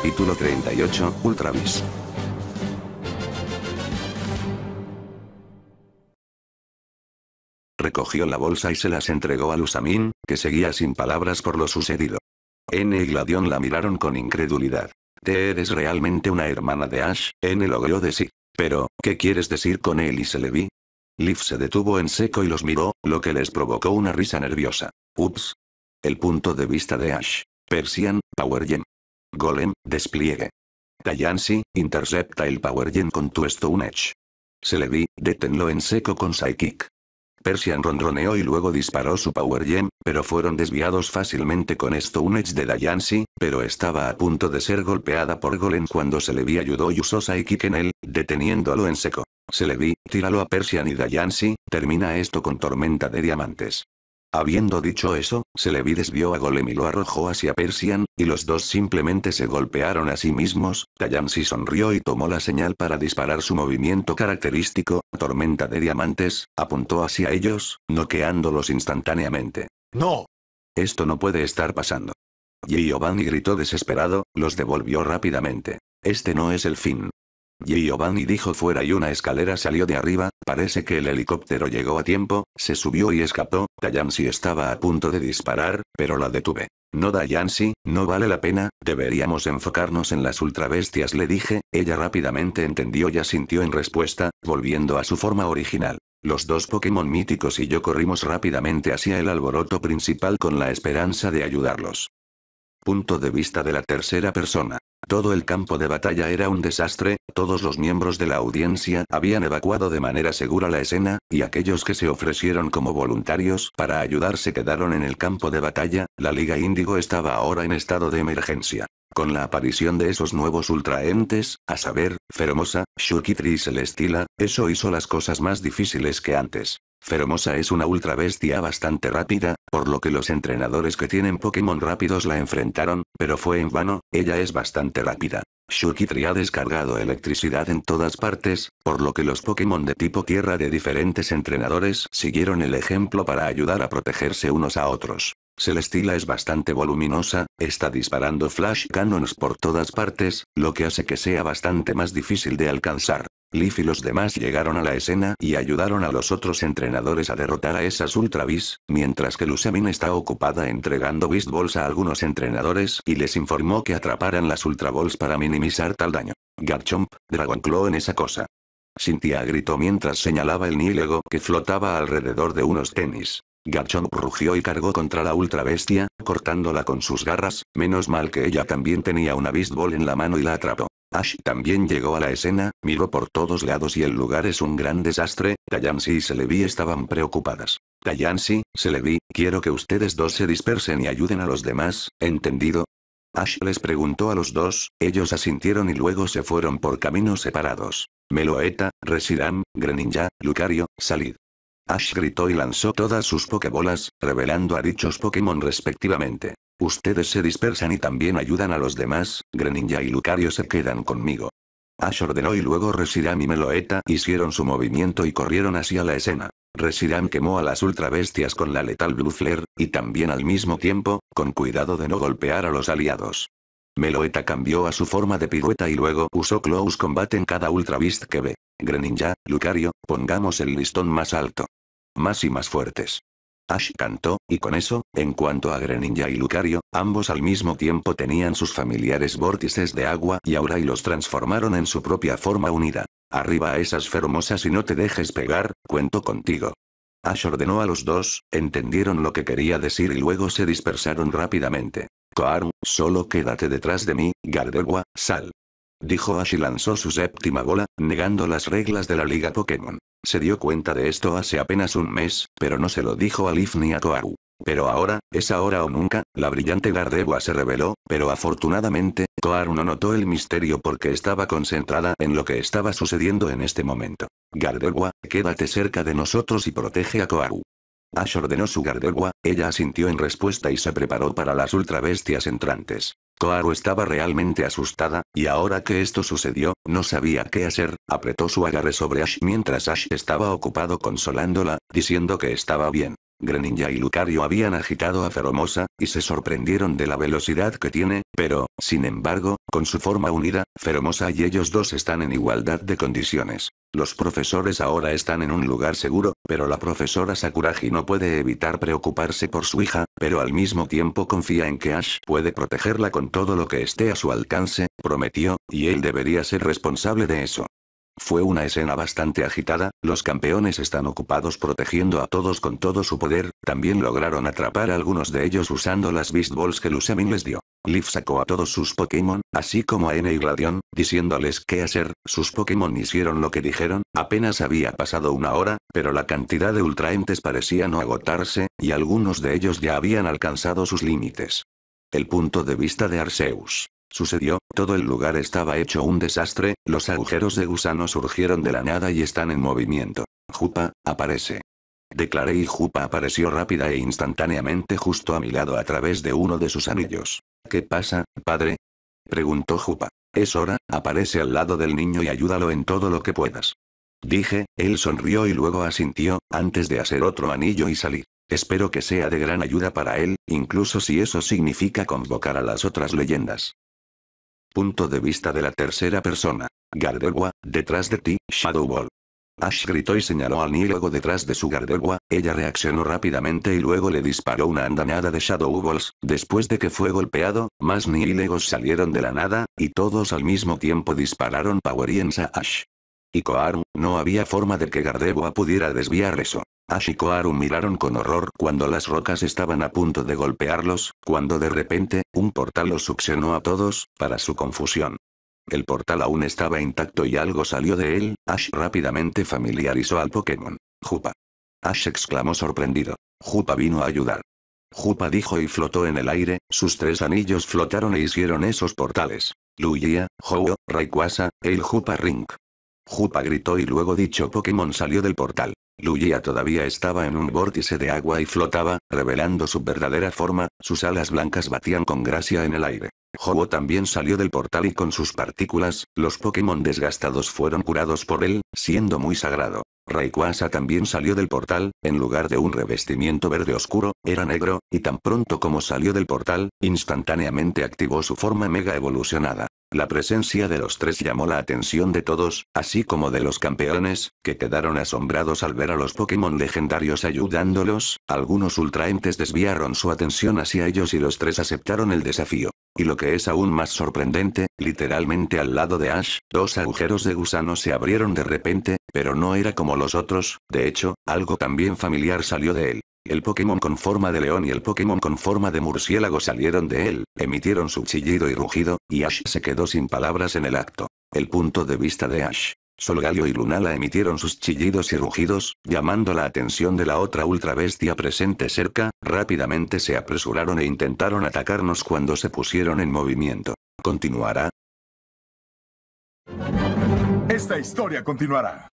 Capítulo 38, Ultravis. Recogió la bolsa y se las entregó a Lusamin, que seguía sin palabras por lo sucedido. N y Gladion la miraron con incredulidad. Te eres realmente una hermana de Ash, N logró decir. Pero, ¿qué quieres decir con él y se le vi? Liv se detuvo en seco y los miró, lo que les provocó una risa nerviosa. Ups. El punto de vista de Ash. Persian, Power Gem. Golem, despliegue. Dayansi, intercepta el Power Gen con tu Stone Edge. vi, deténlo en seco con Psychic. Persian rondroneó y luego disparó su Power Gem, pero fueron desviados fácilmente con Stone Edge de Dayansi, pero estaba a punto de ser golpeada por Golem cuando Selevi ayudó y usó Psychic en él, deteniéndolo en seco. vi, tíralo a Persian y Dayansi, termina esto con Tormenta de Diamantes. Habiendo dicho eso, Celebi desvió a Golem y lo arrojó hacia Persian, y los dos simplemente se golpearon a sí mismos, Tayansi sonrió y tomó la señal para disparar su movimiento característico, tormenta de diamantes, apuntó hacia ellos, noqueándolos instantáneamente. ¡No! Esto no puede estar pasando. Giovanni gritó desesperado, los devolvió rápidamente. Este no es el fin. Giovanni dijo fuera y una escalera salió de arriba, parece que el helicóptero llegó a tiempo, se subió y escapó, Dayansi estaba a punto de disparar, pero la detuve. No Dayansi, no vale la pena, deberíamos enfocarnos en las ultrabestias le dije, ella rápidamente entendió y asintió en respuesta, volviendo a su forma original. Los dos Pokémon míticos y yo corrimos rápidamente hacia el alboroto principal con la esperanza de ayudarlos. Punto de vista de la tercera persona. Todo el campo de batalla era un desastre, todos los miembros de la audiencia habían evacuado de manera segura la escena, y aquellos que se ofrecieron como voluntarios para ayudar se quedaron en el campo de batalla, la Liga Índigo estaba ahora en estado de emergencia. Con la aparición de esos nuevos ultraentes, a saber, Feromosa, Shukitri y Celestila, eso hizo las cosas más difíciles que antes. Feromosa es una ultra bestia bastante rápida, por lo que los entrenadores que tienen Pokémon rápidos la enfrentaron, pero fue en vano, ella es bastante rápida. Shukitri ha descargado electricidad en todas partes, por lo que los Pokémon de tipo tierra de diferentes entrenadores siguieron el ejemplo para ayudar a protegerse unos a otros. Celestila es bastante voluminosa, está disparando flash cannons por todas partes, lo que hace que sea bastante más difícil de alcanzar. Leaf y los demás llegaron a la escena y ayudaron a los otros entrenadores a derrotar a esas Ultravis, mientras que Lusamin está ocupada entregando Beast Balls a algunos entrenadores y les informó que atraparan las Ultra Balls para minimizar tal daño. Garchomp, Dragon Claw en esa cosa. Cynthia gritó mientras señalaba el Nílego que flotaba alrededor de unos tenis. Garchomp rugió y cargó contra la ultra bestia, cortándola con sus garras, menos mal que ella también tenía una Beast Ball en la mano y la atrapó. Ash también llegó a la escena, miró por todos lados y el lugar es un gran desastre, Tayansi y Celebi estaban preocupadas. Tayansi, Celebi, quiero que ustedes dos se dispersen y ayuden a los demás, ¿entendido? Ash les preguntó a los dos, ellos asintieron y luego se fueron por caminos separados. Meloeta, Residam, Greninja, Lucario, salid. Ash gritó y lanzó todas sus pokebolas, revelando a dichos Pokémon respectivamente. Ustedes se dispersan y también ayudan a los demás, Greninja y Lucario se quedan conmigo. Ash ordenó y luego Reshiram y Meloeta hicieron su movimiento y corrieron hacia la escena. Reshiram quemó a las ultra bestias con la letal Blue Flare, y también al mismo tiempo, con cuidado de no golpear a los aliados. Meloeta cambió a su forma de pirueta y luego usó Close Combat en cada Ultra Beast que ve. Greninja, Lucario, pongamos el listón más alto. Más y más fuertes. Ash cantó, y con eso, en cuanto a Greninja y Lucario, ambos al mismo tiempo tenían sus familiares vórtices de agua y aura y los transformaron en su propia forma unida. Arriba a esas fermosas y no te dejes pegar, cuento contigo. Ash ordenó a los dos, entendieron lo que quería decir y luego se dispersaron rápidamente. Koaru, solo quédate detrás de mí, Gardewa, sal dijo Ash y lanzó su séptima bola, negando las reglas de la liga Pokémon. Se dio cuenta de esto hace apenas un mes, pero no se lo dijo a Leaf ni a Koaru. Pero ahora, es ahora o nunca, la brillante Gardevoir se reveló, pero afortunadamente, Koaru no notó el misterio porque estaba concentrada en lo que estaba sucediendo en este momento. Gardevoir, quédate cerca de nosotros y protege a Koaru. Ash ordenó su gardegua, ella asintió en respuesta y se preparó para las ultrabestias entrantes. Koaru estaba realmente asustada, y ahora que esto sucedió, no sabía qué hacer, apretó su agarre sobre Ash mientras Ash estaba ocupado consolándola, diciendo que estaba bien. Greninja y Lucario habían agitado a Feromosa, y se sorprendieron de la velocidad que tiene, pero, sin embargo, con su forma unida, Feromosa y ellos dos están en igualdad de condiciones. Los profesores ahora están en un lugar seguro, pero la profesora Sakuragi no puede evitar preocuparse por su hija, pero al mismo tiempo confía en que Ash puede protegerla con todo lo que esté a su alcance, prometió, y él debería ser responsable de eso. Fue una escena bastante agitada, los campeones están ocupados protegiendo a todos con todo su poder, también lograron atrapar a algunos de ellos usando las Beast Balls que Lusamin les dio. Leaf sacó a todos sus Pokémon, así como a N y Gladion, diciéndoles qué hacer, sus Pokémon hicieron lo que dijeron, apenas había pasado una hora, pero la cantidad de ultraentes parecía no agotarse, y algunos de ellos ya habían alcanzado sus límites. El punto de vista de Arceus. Sucedió, todo el lugar estaba hecho un desastre, los agujeros de gusano surgieron de la nada y están en movimiento. Jupa, aparece declaré y Jupa apareció rápida e instantáneamente justo a mi lado a través de uno de sus anillos. ¿Qué pasa, padre? preguntó Jupa. Es hora, aparece al lado del niño y ayúdalo en todo lo que puedas. Dije, él sonrió y luego asintió, antes de hacer otro anillo y salir. Espero que sea de gran ayuda para él, incluso si eso significa convocar a las otras leyendas. Punto de vista de la tercera persona. Gardewa, detrás de ti, Shadow Ball. Ash gritó y señaló al Nílogo detrás de su gardegua ella reaccionó rápidamente y luego le disparó una andanada de Shadow Balls, después de que fue golpeado, más Legos salieron de la nada, y todos al mismo tiempo dispararon Powerians a Ash. Y Koharu, no había forma de que Gardewa pudiera desviar eso. Ash y Koharu miraron con horror cuando las rocas estaban a punto de golpearlos, cuando de repente, un portal los succionó a todos, para su confusión. El portal aún estaba intacto y algo salió de él, Ash rápidamente familiarizó al Pokémon. Jupa. Ash exclamó sorprendido. Jupa vino a ayudar. Jupa dijo y flotó en el aire, sus tres anillos flotaron e hicieron esos portales. Lugia, Ho, Rayquaza, el Jupa Ring. Jupa gritó y luego dicho Pokémon salió del portal. Lugia todavía estaba en un vórtice de agua y flotaba, revelando su verdadera forma, sus alas blancas batían con gracia en el aire. Jobo también salió del portal y con sus partículas, los Pokémon desgastados fueron curados por él, siendo muy sagrado. Rayquaza también salió del portal, en lugar de un revestimiento verde oscuro, era negro, y tan pronto como salió del portal, instantáneamente activó su forma mega evolucionada. La presencia de los tres llamó la atención de todos, así como de los campeones, que quedaron asombrados al ver a los Pokémon legendarios ayudándolos, algunos ultraentes desviaron su atención hacia ellos y los tres aceptaron el desafío. Y lo que es aún más sorprendente, literalmente al lado de Ash, dos agujeros de gusano se abrieron de repente, pero no era como los otros, de hecho, algo también familiar salió de él. El Pokémon con forma de león y el Pokémon con forma de murciélago salieron de él, emitieron su chillido y rugido, y Ash se quedó sin palabras en el acto. El punto de vista de Ash. Solgaleo y Lunala emitieron sus chillidos y rugidos, llamando la atención de la otra ultra bestia presente cerca, rápidamente se apresuraron e intentaron atacarnos cuando se pusieron en movimiento. ¿Continuará? Esta historia continuará.